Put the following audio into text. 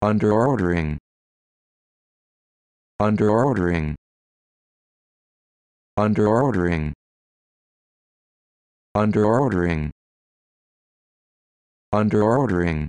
under ordering under ordering under ordering under ordering under ordering